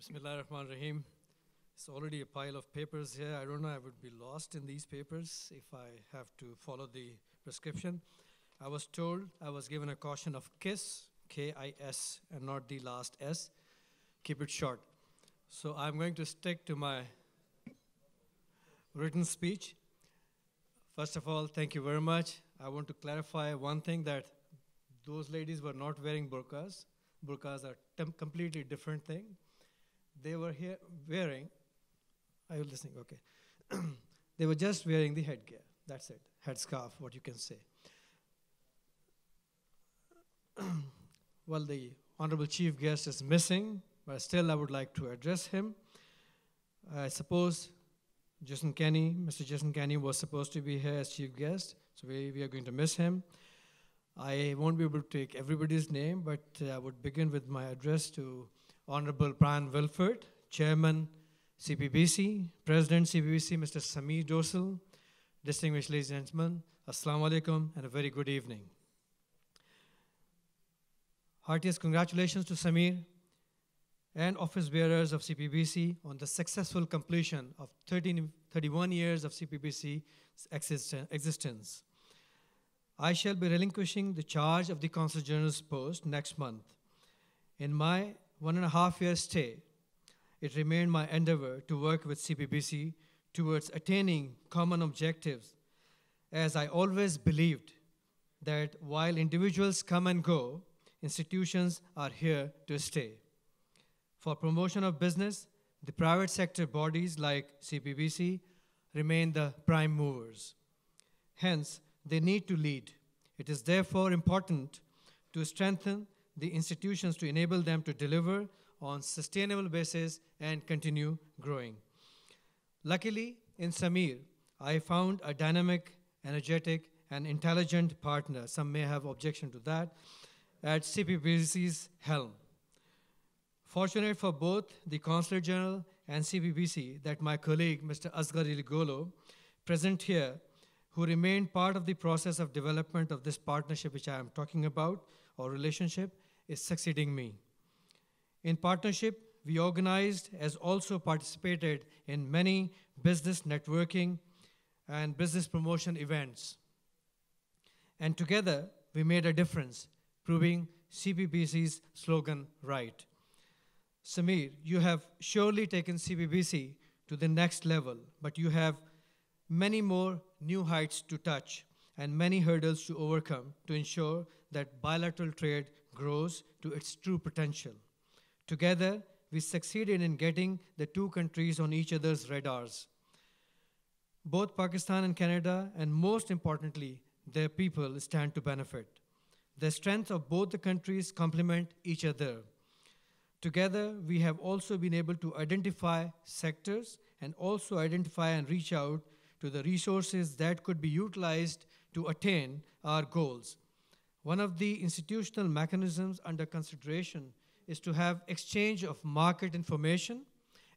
Bismillah rahman rahim. It's already a pile of papers here. I don't know, I would be lost in these papers if I have to follow the prescription. I was told I was given a caution of KISS, K I S, and not the last S. Keep it short. So I'm going to stick to my written speech. First of all, thank you very much. I want to clarify one thing that those ladies were not wearing burqas. Burqas are completely different thing they were here wearing, are you listening? Okay. they were just wearing the headgear. That's it. Headscarf, what you can say. well, the Honorable Chief Guest is missing, but still I would like to address him. I suppose Jason Kenny, Mr. Jason Kenny was supposed to be here as Chief Guest, so we, we are going to miss him. I won't be able to take everybody's name, but uh, I would begin with my address to Honorable Brian Wilford, Chairman, CPBC, President CPBC, Mr. Sameer Dosal, distinguished ladies and gentlemen, Assalamu alaikum and a very good evening. Heartiest congratulations to Samir and office bearers of CPBC on the successful completion of 13, 31 years of CPBC's existence. I shall be relinquishing the charge of the Consul General's post next month. In my one and a half year stay, it remained my endeavor to work with CPBC towards attaining common objectives, as I always believed that while individuals come and go, institutions are here to stay. For promotion of business, the private sector bodies like CPBC remain the prime movers. Hence, they need to lead. It is therefore important to strengthen the institutions to enable them to deliver on sustainable basis and continue growing. Luckily, in Samir, I found a dynamic, energetic, and intelligent partner. Some may have objection to that at CPBC's helm. Fortunate for both the Consular General and CPBC that my colleague, Mr. Asghar Iligolo, present here, who remained part of the process of development of this partnership which I am talking about, or relationship is succeeding me. In partnership, we organized as also participated in many business networking and business promotion events. And together, we made a difference, proving CBBC's slogan right. Samir, you have surely taken CBBC to the next level, but you have many more new heights to touch and many hurdles to overcome to ensure that bilateral trade grows to its true potential. Together, we succeeded in getting the two countries on each other's radars. Both Pakistan and Canada, and most importantly, their people stand to benefit. The strengths of both the countries complement each other. Together, we have also been able to identify sectors and also identify and reach out to the resources that could be utilized to attain our goals. One of the institutional mechanisms under consideration is to have exchange of market information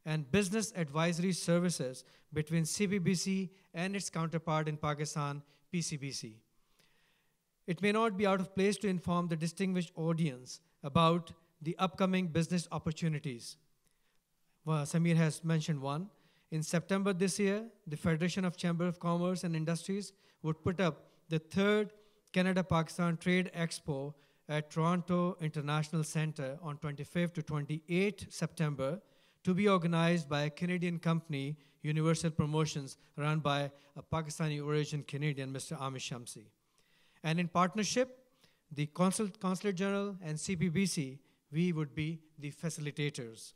and business advisory services between CBBC and its counterpart in Pakistan, PCBC. It may not be out of place to inform the distinguished audience about the upcoming business opportunities. Well, Samir has mentioned one. In September this year, the Federation of Chamber of Commerce and Industries would put up the third Canada Pakistan Trade Expo at Toronto International Centre on 25th to 28th September to be organized by a Canadian company, Universal Promotions, run by a Pakistani origin Canadian, Mr. Amish Shamsi. And in partnership, the Consul Consulate General and CPBC, we would be the facilitators.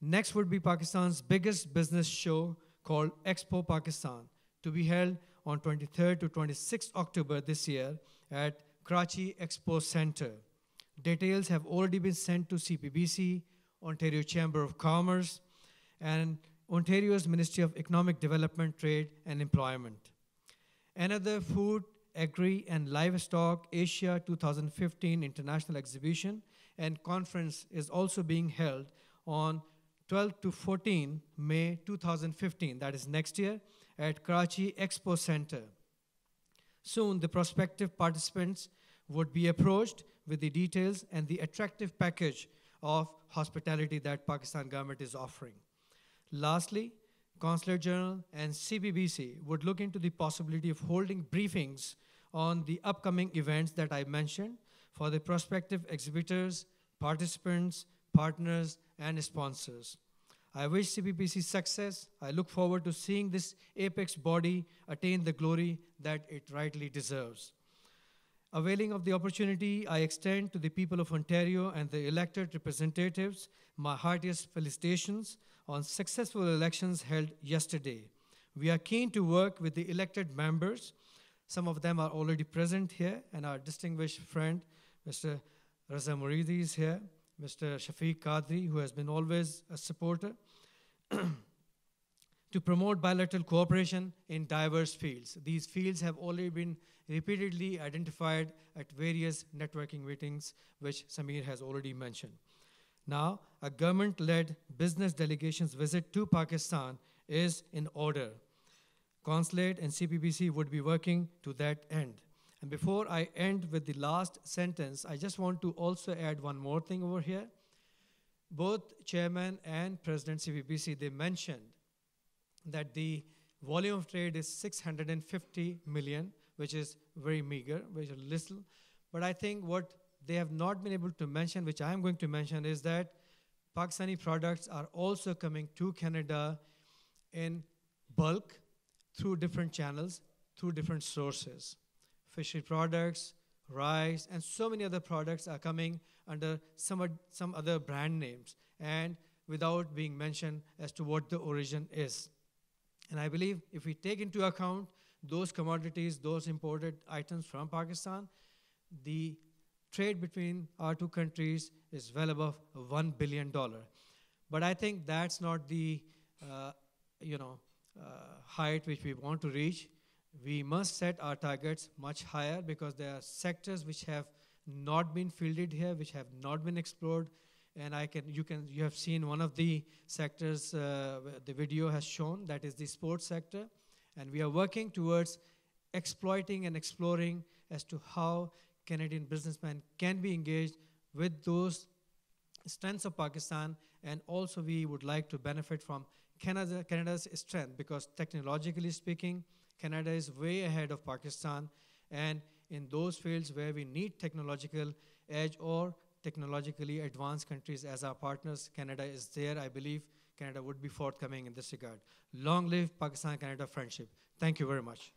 Next would be Pakistan's biggest business show called Expo Pakistan to be held on 23rd to 26th October this year at Karachi Expo Center. Details have already been sent to CPBC, Ontario Chamber of Commerce, and Ontario's Ministry of Economic Development, Trade and Employment. Another Food, Agri and Livestock Asia 2015 International Exhibition and Conference is also being held on 12 to 14 May 2015, that is next year, at Karachi Expo Center. Soon, the prospective participants would be approached with the details and the attractive package of hospitality that Pakistan government is offering. Lastly, Consular General and CBBC would look into the possibility of holding briefings on the upcoming events that I mentioned for the prospective exhibitors, participants, partners, and sponsors. I wish CPPC success. I look forward to seeing this apex body attain the glory that it rightly deserves. Availing of the opportunity, I extend to the people of Ontario and the elected representatives my heartiest felicitations on successful elections held yesterday. We are keen to work with the elected members. Some of them are already present here, and our distinguished friend, Mr. Raza Muridi, is here. Mr. Shafiq Qadri, who has been always a supporter, to promote bilateral cooperation in diverse fields. These fields have already been repeatedly identified at various networking meetings, which Samir has already mentioned. Now, a government-led business delegation's visit to Pakistan is in order. Consulate and CPBC would be working to that end. And before I end with the last sentence, I just want to also add one more thing over here. Both chairman and president CVBC, they mentioned that the volume of trade is 650 million, which is very meager, which is little. But I think what they have not been able to mention, which I am going to mention, is that Pakistani products are also coming to Canada in bulk through different channels, through different sources fishery products, rice, and so many other products are coming under some, some other brand names and without being mentioned as to what the origin is. And I believe if we take into account those commodities, those imported items from Pakistan, the trade between our two countries is well above $1 billion. But I think that's not the, uh, you know, uh, height which we want to reach we must set our targets much higher because there are sectors which have not been fielded here, which have not been explored. And I can, you can, you have seen one of the sectors uh, the video has shown that is the sports sector, and we are working towards exploiting and exploring as to how Canadian businessmen can be engaged with those strengths of Pakistan, and also we would like to benefit from Canada, Canada's strength because technologically speaking, Canada is way ahead of Pakistan. And in those fields where we need technological edge or technologically advanced countries as our partners, Canada is there. I believe Canada would be forthcoming in this regard. Long live Pakistan-Canada friendship. Thank you very much.